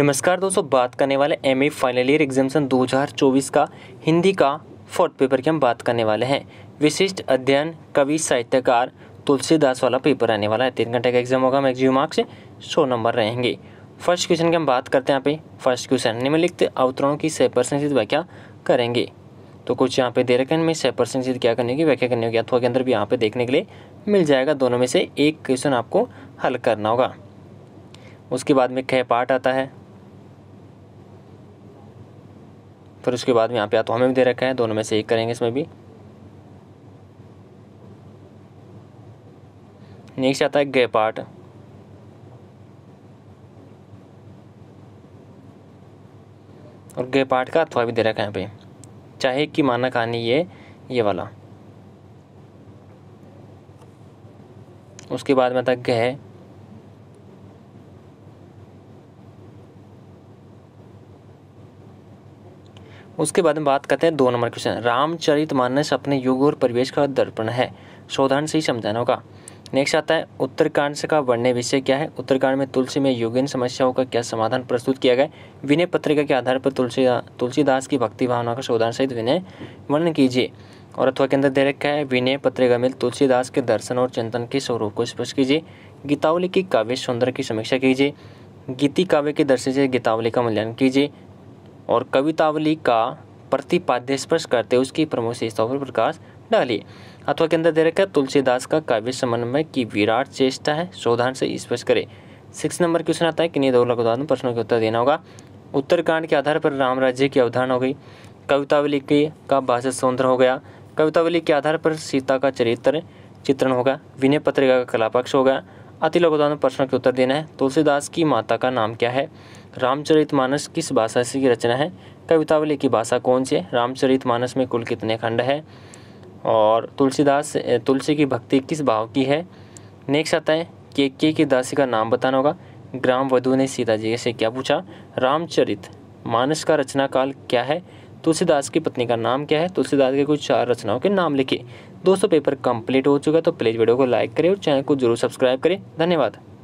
नमस्कार दोस्तों बात करने वाले M A final year examination 2024 का हिंदी का फोर्थ पेपर की हम बात करने वाले हैं विशिष्ट अध्ययन कवि साहित्यकार तुलसीदास वाला पेपर आने वाला है तीन घंटे का एग्जाम होगा मैक्सिमम मार्क्स सौ नंबर रहेंगे फर्स्ट क्वेश्चन की हम बात करते हैं यहाँ पे फर्स्ट क्वेश्चन निम्नलिखित अवतरणों की सह परसेंटेज व्याख्या करेंगे तो कुछ यहाँ पे दे रखे हैं सह परसेंटेज क्या करनी होगी व्याख्या करनी होगी अथवा के अंदर भी यहाँ पे देखने के लिए मिल जाएगा दोनों में से एक क्वेश्चन आपको हल करना होगा उसके बाद में कह पाठ आता है फिर उसके बाद में यहाँ पे या तो हमें भी दे रखा है दोनों में से एक करेंगे इसमें भी नेक्स्ट आता है गे पार्ट और गे पार्ट का अथवा भी दे रखा है यहाँ पे चाहे कि माना कहानी ये ये वाला उसके बाद में आता है गह उसके बाद हम बात करते हैं दो नंबर क्वेश्चन रामचरित मानस अपने युग और परिवेश का दर्पण है शोधन से ही समझाना होगा नेक्स्ट आता है उत्तरकांड का वर्ण्य विषय क्या है उत्तरकांड में तुलसी में युगिन समस्याओं का क्या समाधान प्रस्तुत किया गया विनय पत्रिका के आधार पर तुलसी तुलसीदास की भक्ति भावना का शोधन सहित विनय वर्णन कीजिए और अथवा के अंदर दे रखा है विनय पत्रिका में तुलसीदास के दर्शन और चिंतन के स्वरूप को स्पष्ट कीजिए गीतावली की काव्य सौंदर्य की समीक्षा कीजिए गीति काव्य के दर्शन से गीतावली का मूल्यांकन कीजिए और कवितावली का प्रतिपाद्य स्पर्श करते उसकी प्रमुख विशेषताओं पर प्रकाश डालिए अथवा के अंदर दे रखा है तुलसीदास का काव्य समन्वय की विराट चेष्टा है शोधान से स्पर्श करे सिक्स नंबर क्वेश्चन आता है कि दौलक उदाहरण प्रश्नों का उत्तर देना होगा उत्तरकांड के आधार पर राम राज्य की अवधारण हो गई कवितावली के का भाषा सौंदर्य हो गया कवितावली के आधार पर सीता का चरित्र चित्रण होगा विनय पत्रिका का कलापक्ष होगा अति लघुदान प्रश्न के उत्तर देना है तुलसीदास की माता का नाम क्या है रामचरित मानस किस भाषा से की रचना है कवितावली की भाषा कौन सी है रामचरित मानस में कुल कितने खंड है और तुलसीदास तुलसी की भक्ति किस भाव की है नेक्स्ट आता है के के की दासी का नाम बताना होगा ग्राम वधु ने सीता जी से क्या पूछा रामचरित मानस का रचना काल क्या है तुलसीदास की पत्नी का नाम क्या है तुलसीदास के कुछ चार रचनाओं के नाम लिखे दोस्तों पेपर कंप्लीट हो चुका है तो प्लीज़ वीडियो को लाइक करें और चैनल को जरूर सब्सक्राइब करें धन्यवाद